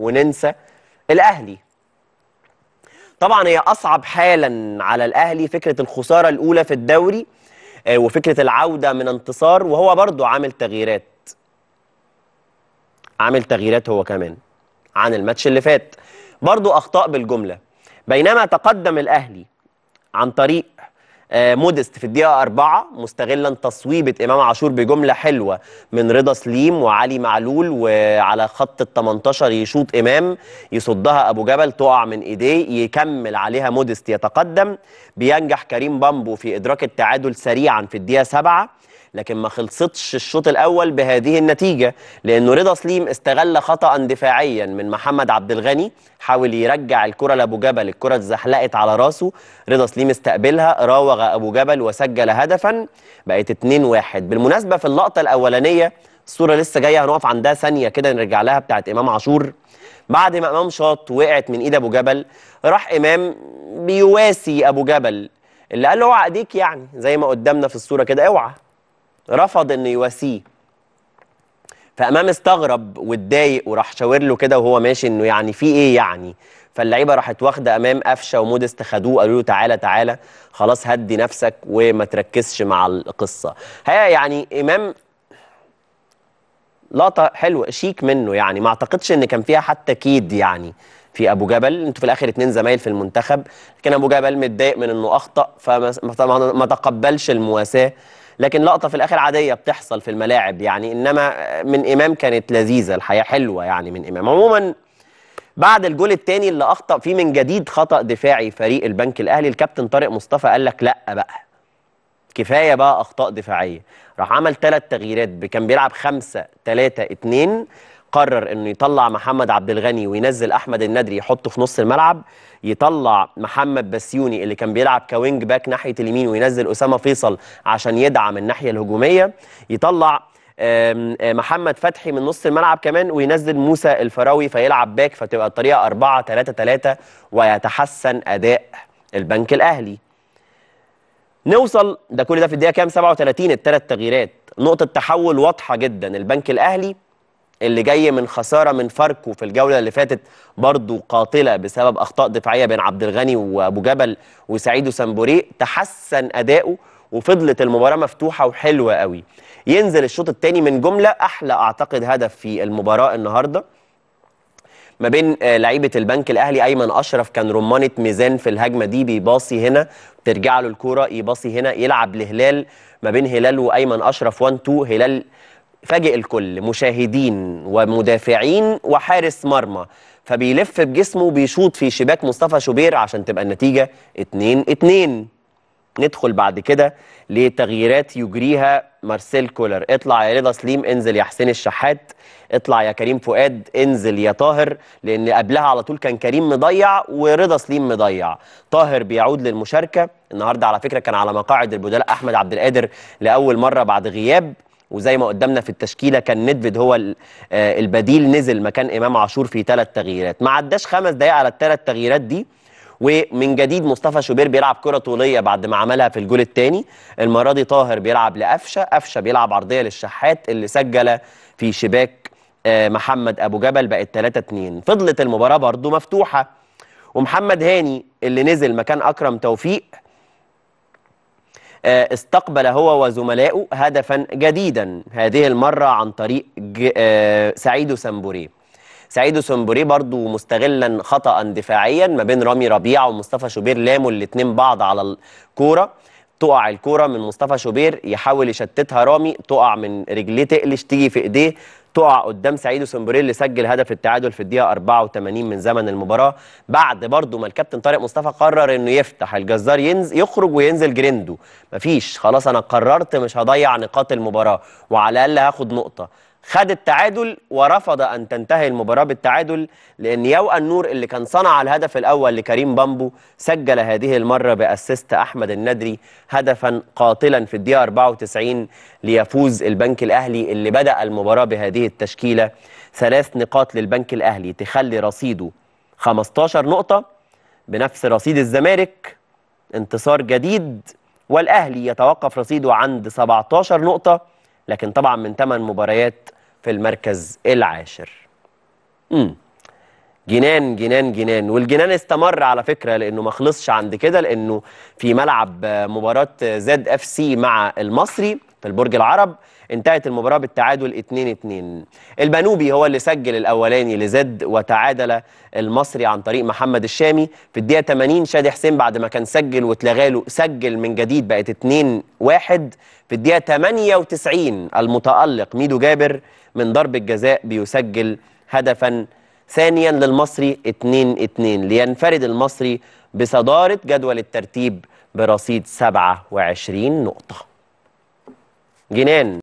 وننسى الاهلي طبعا هي اصعب حالا على الاهلي فكره الخساره الاولى في الدوري آه، وفكره العوده من انتصار وهو برضو عامل تغييرات عامل تغييرات هو كمان عن الماتش اللي فات برضو اخطاء بالجمله بينما تقدم الاهلي عن طريق آه، مودست في الدقيقة أربعة مستغلا تصويبة إمام عاشور بجملة حلوة من رضا سليم وعلي معلول وعلى خط ال 18 يشوط إمام يصدها أبو جبل تقع من إيديه يكمل عليها مودست يتقدم بينجح كريم بامبو في إدراك التعادل سريعا في الدقيقة سبعة لكن ما خلصتش الشوط الاول بهذه النتيجه لانه رضا سليم استغل خطا دفاعيا من محمد عبد الغني حاول يرجع الكره لابو جبل الكره اتزحلقت على راسه رضا سليم استقبلها راوغ ابو جبل وسجل هدفا بقت 2-1 بالمناسبه في اللقطه الاولانيه الصوره لسه جايه هنقف عندها ثانيه كده نرجع لها بتاعت امام عاشور بعد ما امام شاط وقعت من ايد ابو جبل راح امام بيواسي ابو جبل اللي قال له اوعى ايديك يعني زي ما قدامنا في الصوره كده اوعى رفض انه يواسيه فامام استغرب واتضايق وراح شاور له كده وهو ماشي انه يعني في ايه يعني فاللعيبه راحت واخده امام قفشه وموديست خدوه قالوا له تعالى تعالى خلاص هدي نفسك وما تركزش مع القصه هي يعني امام لقطه حلوه شيك منه يعني ما اعتقدش ان كان فيها حتى كيد يعني في ابو جبل انتوا في الاخر اتنين زمايل في المنتخب لكن ابو جبل متضايق من انه اخطا فما تقبلش المواساه لكن لقطه في الاخر عاديه بتحصل في الملاعب يعني انما من امام كانت لذيذه الحياه حلوه يعني من امام عموما بعد الجول الثاني اللي اخطا فيه من جديد خطا دفاعي فريق البنك الاهلي الكابتن طارق مصطفى قال لك لا بقى كفايه بقى اخطاء دفاعيه راح عمل ثلاث تغييرات كان بيلعب 5 3 2 قرر انه يطلع محمد عبد الغني وينزل احمد الندري يحطه في نص الملعب يطلع محمد بسيوني اللي كان بيلعب كوينج باك ناحيه اليمين وينزل اسامه فيصل عشان يدعم الناحيه الهجوميه يطلع آه، محمد فتحي من نص الملعب كمان وينزل موسى الفراوي فيلعب باك فتبقى الطريقه 4 3 3 ويتحسن اداء البنك الاهلي نوصل ده كل ده في الدقيقه كام 37 الثلاث تغييرات نقطه تحول واضحه جدا البنك الاهلي اللي جاي من خساره من فاركو في الجوله اللي فاتت برضه قاتله بسبب اخطاء دفاعيه بين عبد الغني وابو جبل وسعيد وسمبوري تحسن اداؤه وفضلت المباراه مفتوحه وحلوه قوي ينزل الشوط الثاني من جمله احلى اعتقد هدف في المباراه النهارده ما بين آه، لعيبه البنك الاهلي ايمن اشرف كان رمانه ميزان في الهجمه دي بيباصي هنا ترجع له الكوره يباصي هنا يلعب لهلال ما بين هلال وايمن اشرف 1 2 هلال فاجئ الكل مشاهدين ومدافعين وحارس مرمى فبيلف بجسمه بيشوط في شباك مصطفى شوبير عشان تبقى النتيجة 2 2 ندخل بعد كده لتغييرات يجريها مارسيل كولر اطلع يا رضا سليم انزل يا حسين الشحات اطلع يا كريم فؤاد انزل يا طاهر لان قبلها على طول كان كريم مضيع ورضا سليم مضيع طاهر بيعود للمشاركه النهارده على فكره كان على مقاعد البدلاء احمد عبد القادر لاول مره بعد غياب وزي ما قدامنا في التشكيله كان ندفيد هو آه، البديل نزل مكان امام عاشور في ثلاث تغييرات ما عداش خمس دقائق على الثلاث تغييرات دي ومن جديد مصطفى شوبير بيلعب كره طوليه بعد ما عملها في الجول الثاني المره دي طاهر بيلعب لقفشه قفشه بيلعب عرضيه للشحات اللي سجل في شباك آه، محمد ابو جبل بقت 3 2 فضلت المباراه برضو مفتوحه ومحمد هاني اللي نزل مكان اكرم توفيق آه، استقبل هو وزملائه هدفا جديدا هذه المرة عن طريق آه، سعيد سمبوري سعيد سمبوري برضو مستغلا خطأ دفاعيا ما بين رامي ربيعة ومصطفى شوبير لاموا الاثنين بعض على الكورة تقع الكورة من مصطفى شوبير يحاول يشتتها رامي تقع من رجليه تقلش تيجي في ايديه تقع قدام سعيد اللي سجل هدف التعادل في الدقيقه 84 من زمن المباراه بعد برضه ما الكابتن طارق مصطفى قرر انه يفتح الجزار ينزل يخرج وينزل جريندو مفيش خلاص انا قررت مش هضيع نقاط المباراه وعلى الاقل هاخد نقطه خد التعادل ورفض ان تنتهي المباراه بالتعادل لان يوأ النور اللي كان صنع الهدف الاول لكريم بامبو سجل هذه المره باسيست احمد الندري هدفا قاتلا في الدقيقه 94 ليفوز البنك الاهلي اللي بدا المباراه بهذه التشكيله ثلاث نقاط للبنك الاهلي تخلي رصيده 15 نقطه بنفس رصيد الزمالك انتصار جديد والاهلي يتوقف رصيده عند 17 نقطه لكن طبعا من 8 مباريات في المركز العاشر امم جنان جنان جنان والجنان استمر على فكره لانه ما خلصش عند كده لانه في ملعب مباراه زد اف سي مع المصري في البرج العرب انتهت المباراة بالتعادل 2-2 البنوبي هو اللي سجل الأولاني لزد وتعادل المصري عن طريق محمد الشامي في الدقيقة 80 شادي حسين بعد ما كان سجل واتلغى له سجل من جديد بقت 2-1 في الدقيقة 98 المتألق ميدو جابر من ضرب الجزاء بيسجل هدفا ثانيا للمصري 2-2 لينفرد المصري بصدارة جدول الترتيب برصيد 27 نقطة Ginen.